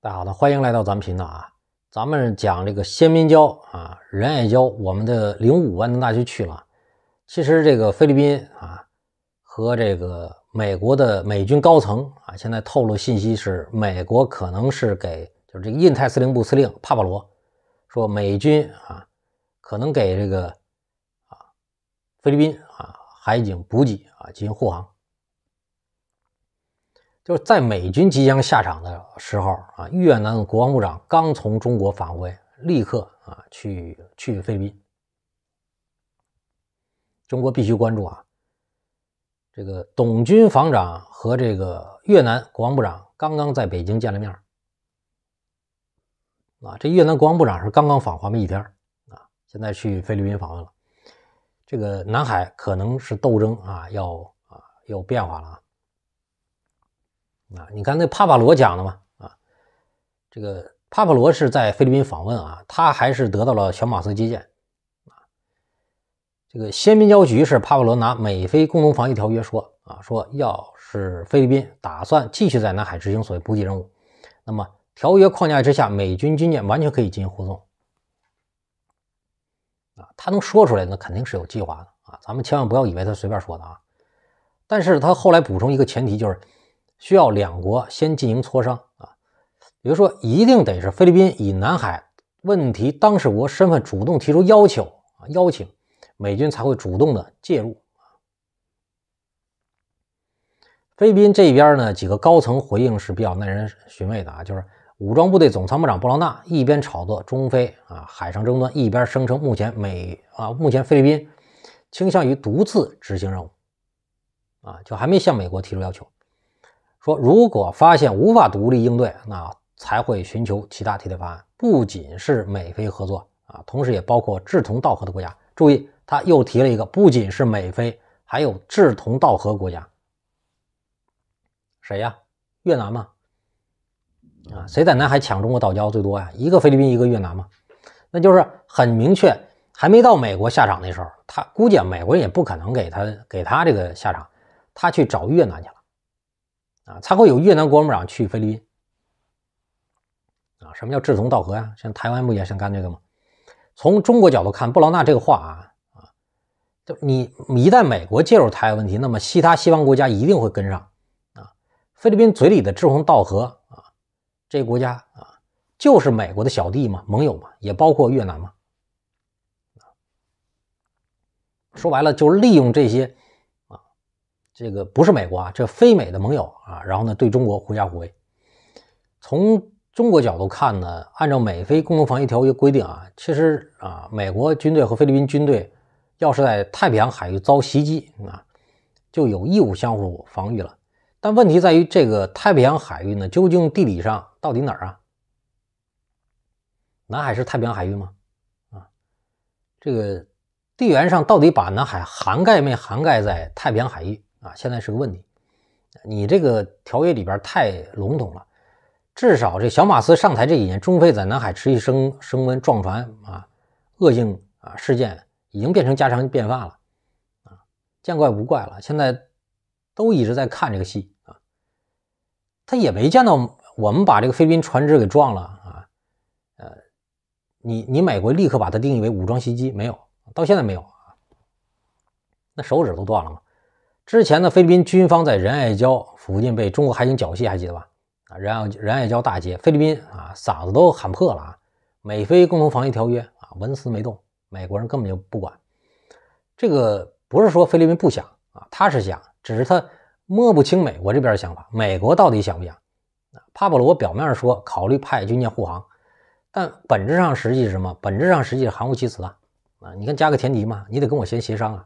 大家好，欢迎来到咱们频道啊。咱们讲这个仙民礁啊，仁爱礁，我们的零五万吨大区去了。其实这个菲律宾啊，和这个美国的美军高层啊，现在透露信息是，美国可能是给就是这个印太司令部司令帕帕罗，说美军啊可能给这个啊菲律宾啊海警补给啊进行护航。就是在美军即将下场的时候啊，越南国防部长刚从中国返回，立刻啊去去菲律宾。中国必须关注啊，这个董军防长和这个越南国防部长刚刚在北京见了面，啊，这越南国防部长是刚刚访华没一天啊，现在去菲律宾访问了。这个南海可能是斗争啊，要啊有变化了啊。啊，你看那帕帕罗讲的嘛，啊，这个帕帕罗是在菲律宾访问啊，他还是得到了小马斯接见，啊，这个先民交局是帕帕罗拿美菲共同防御条约说，啊，说要是菲律宾打算继续在南海执行所谓补给任务，那么条约框架之下，美军军舰完全可以进行护送，啊，他能说出来，那肯定是有计划的啊，咱们千万不要以为他随便说的啊，但是他后来补充一个前提就是。需要两国先进行磋商啊，比如说，一定得是菲律宾以南海问题当事国身份主动提出要求啊，邀请美军才会主动的介入。菲律宾这边呢，几个高层回应是比较耐人寻味的啊，就是武装部队总参谋长布劳纳一边炒作中菲啊海上争端，一边声称目前美啊目前菲律宾倾向于独自执行任务，啊，就还没向美国提出要求。说，如果发现无法独立应对，那才会寻求其他替代方案。不仅是美菲合作啊，同时也包括志同道合的国家。注意，他又提了一个，不仅是美菲，还有志同道合国家。谁呀？越南吗？啊，谁在南海抢中国岛礁最多呀？一个菲律宾，一个越南嘛。那就是很明确，还没到美国下场那时候，他估计啊，美国人也不可能给他给他这个下场，他去找越南去了。啊，才会有越南国防部长去菲律宾。啊，什么叫志同道合呀？像台湾不也想干这个吗？从中国角度看，布劳纳这个话啊啊，就你一旦美国介入台湾问题，那么其他西方国家一定会跟上。啊，菲律宾嘴里的志同道合啊，这国家啊，就是美国的小弟嘛，盟友嘛，也包括越南嘛。说白了，就利用这些。这个不是美国啊，这非美的盟友啊，然后呢，对中国狐假虎威。从中国角度看呢，按照美菲共同防御条约规定啊，其实啊，美国军队和菲律宾军队要是在太平洋海域遭袭击啊，就有义务相互防御了。但问题在于，这个太平洋海域呢，究竟地理上到底哪儿啊？南海是太平洋海域吗？啊，这个地缘上到底把南海涵盖没涵盖在太平洋海域？啊，现在是个问题。你这个条约里边太笼统了，至少这小马斯上台这几年，中非在南海持续升升温、撞船啊，恶性啊事件已经变成家常便饭了啊，见怪不怪了。现在都一直在看这个戏啊，他也没见到我们把这个菲律宾船只给撞了啊，呃，你你美国立刻把它定义为武装袭击，没有，到现在没有啊，那手指都断了吗？之前的菲律宾军方在仁爱礁附近被中国海警缴械，还记得吧？啊，仁爱仁爱礁大街，菲律宾啊，嗓子都喊破了啊！美菲共同防御条约啊，纹丝没动，美国人根本就不管。这个不是说菲律宾不想啊，他是想，只是他摸不清美国这边的想法，美国到底想不想？帕帕布罗表面上说考虑派军舰护航，但本质上实际是什么？本质上实际是含糊其辞啊！啊，你看加个前提嘛，你得跟我先协商啊。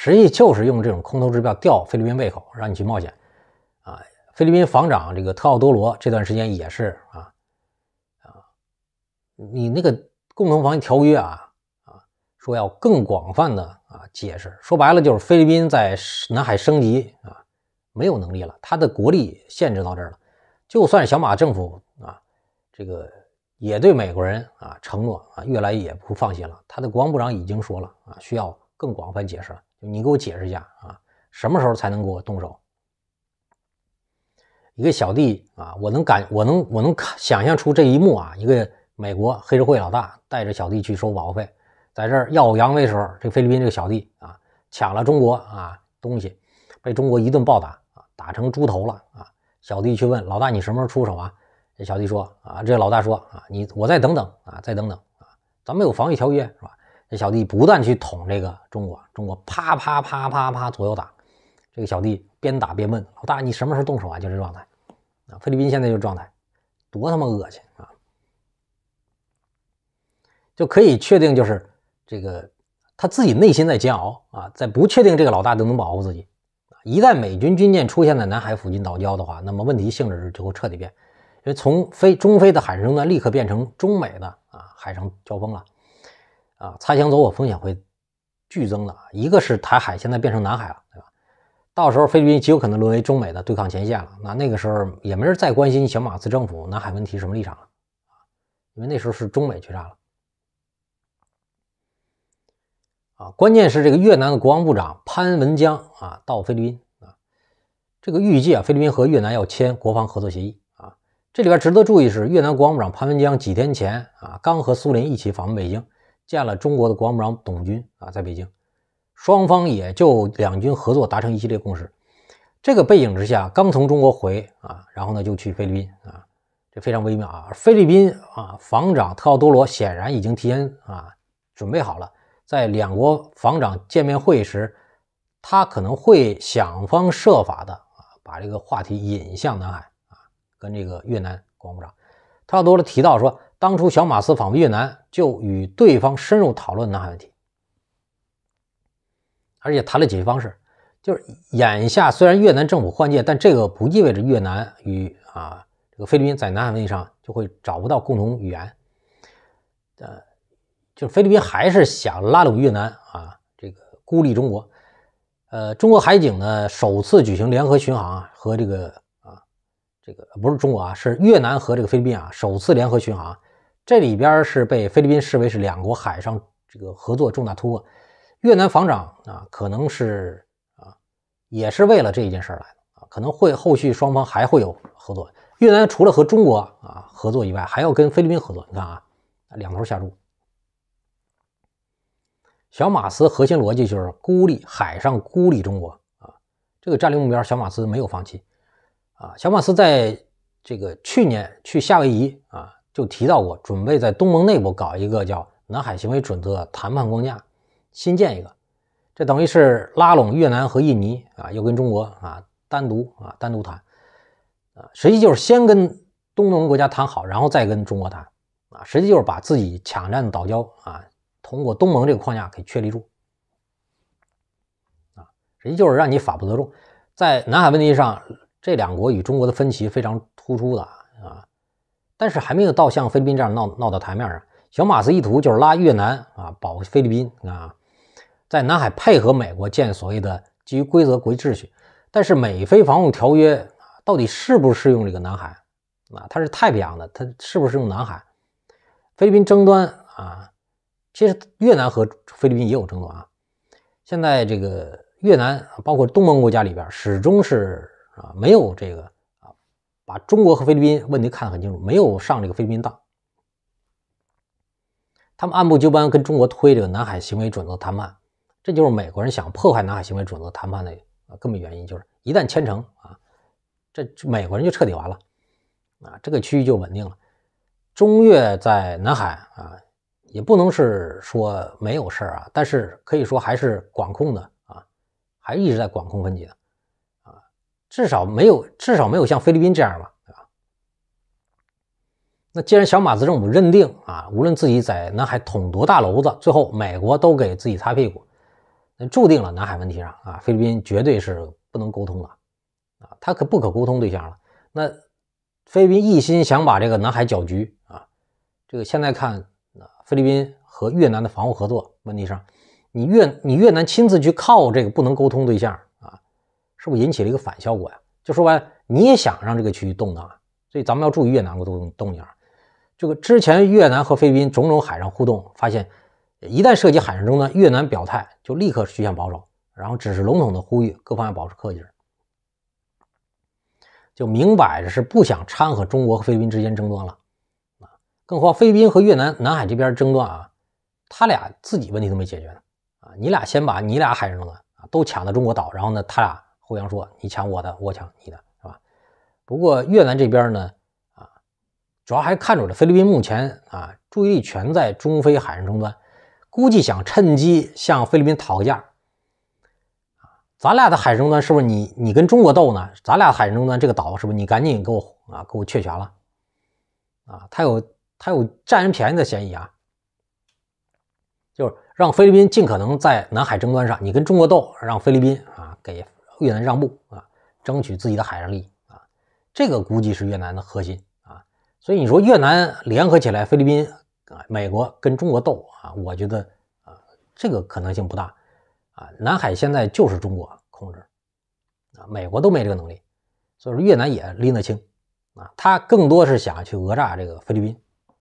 实际就是用这种空头支票吊菲律宾胃口，让你去冒险，啊，菲律宾防长这个特奥多罗这段时间也是啊，啊，你那个共同防御条约啊啊，说要更广泛的啊解释，说白了就是菲律宾在南海升级啊，没有能力了，他的国力限制到这儿了，就算小马政府啊，这个也对美国人啊承诺啊，越来越不放心了，他的国防部长已经说了啊，需要更广泛解释。了。你给我解释一下啊，什么时候才能给我动手？一个小弟啊，我能感，我能，我能看，想象出这一幕啊。一个美国黑社会老大带着小弟去收保护费，在这儿耀武扬威的时候，这菲律宾这个小弟啊，抢了中国啊东西，被中国一顿暴打啊，打成猪头了啊。小弟去问老大，你什么时候出手啊？这小弟说啊，这老大说啊，你我再等等啊，再等等啊，咱们有防御条约是吧？这小弟不断去捅这个中国，中国啪啪啪啪啪左右打，这个小弟边打边问老大你什么时候动手啊？就这状态啊，菲律宾现在就状态多他妈恶心啊！就可以确定就是这个他自己内心在煎熬啊，在不确定这个老大能不能保护自己一旦美军军舰出现在南海附近岛礁的话，那么问题性质就会彻底变，因为从菲中菲的海争呢，立刻变成中美的啊海上交锋了。啊，擦枪走火风险会剧增的。一个是台海现在变成南海了，对吧？到时候菲律宾极有可能沦为中美的对抗前线了。那那个时候也没人再关心小马斯政府南海问题什么立场了，因为那时候是中美决战了。啊，关键是这个越南的国防部长潘文江啊，到菲律宾啊，这个预计啊菲律宾和越南要签国防合作协议啊。这里边值得注意是，越南国防部长潘文江几天前啊，刚和苏联一起访问北京。见了中国的国防部长董军啊，在北京，双方也就两军合作达成一系列共识。这个背景之下，刚从中国回啊，然后呢就去菲律宾啊，这非常微妙啊。菲律宾啊，防长特奥多罗显然已经提前啊准备好了，在两国防长见面会时，他可能会想方设法的啊把这个话题引向南海啊，跟这个越南国防部长特奥多罗提到说。当初小马斯访问越南，就与对方深入讨论南海问题，而且谈了解决方式。就是眼下虽然越南政府换届，但这个不意味着越南与啊这个菲律宾在南海问题上就会找不到共同语言。呃，就是菲律宾还是想拉拢越南啊，这个孤立中国。呃，中国海警呢首次举行联合巡航啊，和这个啊这个不是中国啊，是越南和这个菲律宾啊首次联合巡航。这里边是被菲律宾视为是两国海上这个合作重大突破，越南防长啊，可能是啊，也是为了这一件事来的啊，可能会后续双方还会有合作。越南除了和中国啊合作以外，还要跟菲律宾合作。你看啊，两头下注。小马斯核心逻辑就是孤立海上孤立中国啊，这个战略目标小马斯没有放弃啊。小马斯在这个去年去夏威夷啊。就提到过，准备在东盟内部搞一个叫南海行为准则谈判框架，新建一个，这等于是拉拢越南和印尼啊，又跟中国啊单独啊单独谈，啊，实际就是先跟东盟国家谈好，然后再跟中国谈，啊，实际就是把自己抢占的岛礁啊，通过东盟这个框架给确立住，啊，实际就是让你法不责众，在南海问题上，这两国与中国的分歧非常突出的啊。但是还没有到像菲律宾这样闹闹到台面上。小马斯意图就是拉越南啊，保菲律宾啊，在南海配合美国建所谓的基于规则国际秩序。但是美菲防务条约到底适不适用这个南海啊？它是太平洋的，它适不适用南海？菲律宾争端啊，其实越南和菲律宾也有争端啊。现在这个越南包括东盟国家里边，始终是啊，没有这个。把中国和菲律宾问题看得很清楚，没有上这个菲律宾当。他们按部就班跟中国推这个南海行为准则谈判，这就是美国人想破坏南海行为准则谈判的根本原因，就是一旦签成啊，这美国人就彻底完了啊，这个区域就稳定了。中越在南海啊，也不能是说没有事儿啊，但是可以说还是管控的啊，还一直在管控分歧的。至少没有，至少没有像菲律宾这样吧，啊？那既然小马子政府认定啊，无论自己在南海捅多大娄子，最后美国都给自己擦屁股，那注定了南海问题上啊，菲律宾绝对是不能沟通了，啊，他可不可沟通对象了？那菲律宾一心想把这个南海搅局啊，这个现在看啊，菲律宾和越南的防务合作问题上，你越你越南亲自去靠这个不能沟通对象。是不是引起了一个反效果呀？就说白了，你也想让这个区域动荡，啊？所以咱们要注意越南的动动静。这个之前越南和菲律宾种种海上互动，发现一旦涉及海上争端，越南表态就立刻趋向保守，然后只是笼统的呼吁各方要保持克制，就明摆着是不想掺和中国和菲律宾之间争端了啊！更何况菲律宾和越南南海这边争端啊，他俩自己问题都没解决呢啊，你俩先把你俩海上争端啊都抢到中国岛，然后呢，他俩。互相说你抢我的，我抢你的，是吧？不过越南这边呢，啊，主要还看准了菲律宾。目前啊，注意力全在中非海上争端，估计想趁机向菲律宾讨个价。啊，咱俩的海上争端是不是你你跟中国斗呢？咱俩海上争端这个岛是不是你赶紧给我啊给我确权了？啊，他有他有占人便宜的嫌疑啊，就是让菲律宾尽可能在南海争端上你跟中国斗，让菲律宾啊给。越南让步啊，争取自己的海上利益啊，这个估计是越南的核心啊。所以你说越南联合起来，菲律宾啊，美国跟中国斗啊，我觉得啊，这个可能性不大啊。南海现在就是中国控制啊，美国都没这个能力，所以说越南也拎得清啊，他更多是想去讹诈这个菲律宾。